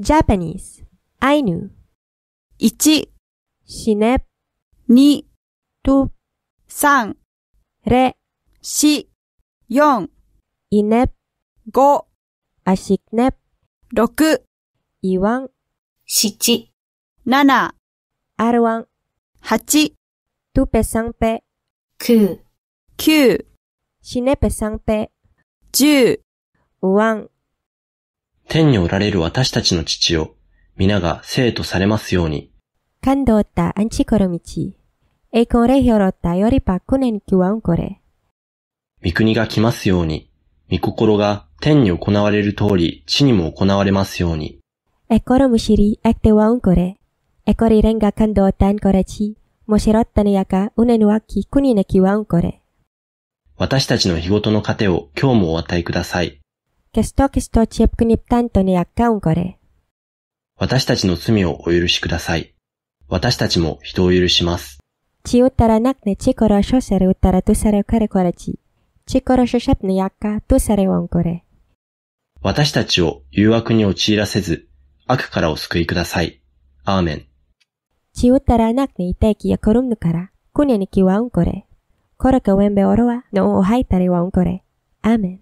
Japanese アイヌしねネ二、ト3レ四、いイネ五、アシクネわイワン7ルワン。八、トゥペサンペ九、しシネペサンペうわんワン天におられる私たちの父を、皆が生徒されますように。칸도따안치코로미치에코레히오로따요리クネに기와んこれ。御国が来ますように、御心が天に行われる通り地にも行われますように。エコロムシリエクテワウンコレ。エコリレンガワウンコレ。私たちの日ごとの糧を今日もお与えください。私たちの罪をお許しください。私たちも人を許します。チウタラナクネチコロショセルウタラトサレカアカトン私たちを誘惑に陥らせず、悪からお救いください。アーメン。アーメン。